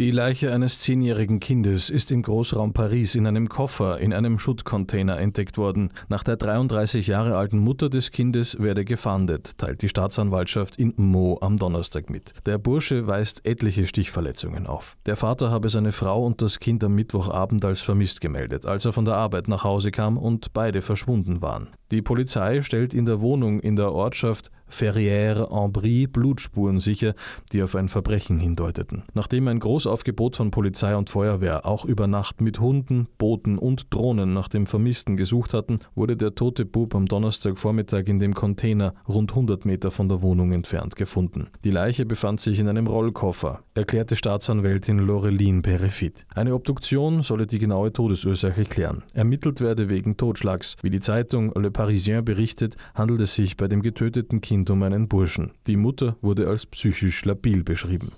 Die Leiche eines zehnjährigen Kindes ist im Großraum Paris in einem Koffer in einem Schuttcontainer entdeckt worden. Nach der 33 Jahre alten Mutter des Kindes werde gefahndet, teilt die Staatsanwaltschaft in Meaux am Donnerstag mit. Der Bursche weist etliche Stichverletzungen auf. Der Vater habe seine Frau und das Kind am Mittwochabend als vermisst gemeldet, als er von der Arbeit nach Hause kam und beide verschwunden waren. Die Polizei stellt in der Wohnung in der Ortschaft Ferrières-en-Brie Blutspuren sicher, die auf ein Verbrechen hindeuteten. Nachdem ein Großaufgebot von Polizei und Feuerwehr auch über Nacht mit Hunden, Booten und Drohnen nach dem Vermissten gesucht hatten, wurde der tote Bub am Donnerstagvormittag in dem Container rund 100 Meter von der Wohnung entfernt gefunden. Die Leiche befand sich in einem Rollkoffer, erklärte Staatsanwältin Loreline Perefit. Eine Obduktion solle die genaue Todesursache klären. Ermittelt werde wegen Totschlags. Wie die Zeitung Le Parisien berichtet, handelt es sich bei dem getöteten Kind ging um einen Burschen. Die Mutter wurde als psychisch labil beschrieben.